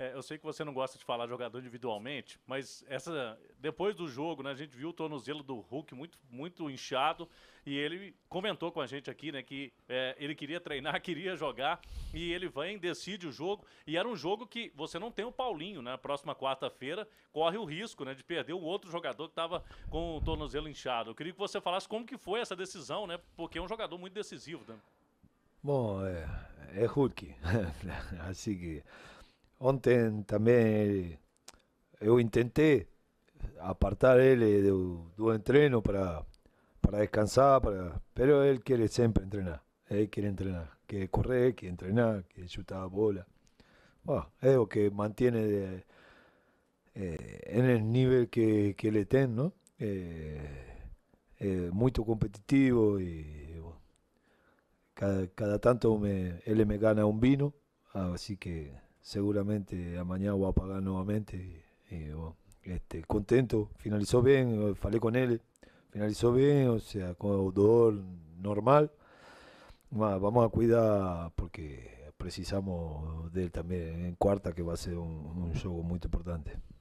É, eu sei que você não gosta de falar jogador individualmente, mas essa depois do jogo, né, a gente viu o tornozelo do Hulk muito, muito inchado e ele comentou com a gente aqui, né, que é, ele queria treinar, queria jogar e ele vem decide o jogo e era um jogo que você não tem o Paulinho, né? Próxima quarta-feira corre o risco, né, de perder o outro jogador que estava com o tornozelo inchado. Eu queria que você falasse como que foi essa decisão, né? Porque é um jogador muito decisivo, né? Bom, é, é Hulk, assim que ontem también eu intenté apartar ele do, do entreno para para descansar, para, pero él quiere siempre entrenar. Él quiere entrenar, quiere correr, quiere entrenar, quiere chutar bola. Bueno, es lo que mantiene eh, en el nivel que, que le ten, ¿no? Eh, eh, muy competitivo y cada, tanto él me gana un vino, así que seguramente mañá vou apagar novamente. E, e, bom, este, contento, finalizou ben, falei con ele, finalizou ben, o sea, con o dor normal. Mas vamos a cuidar porque precisamos dele também en cuarta que va a ser un, un jogo muito importante.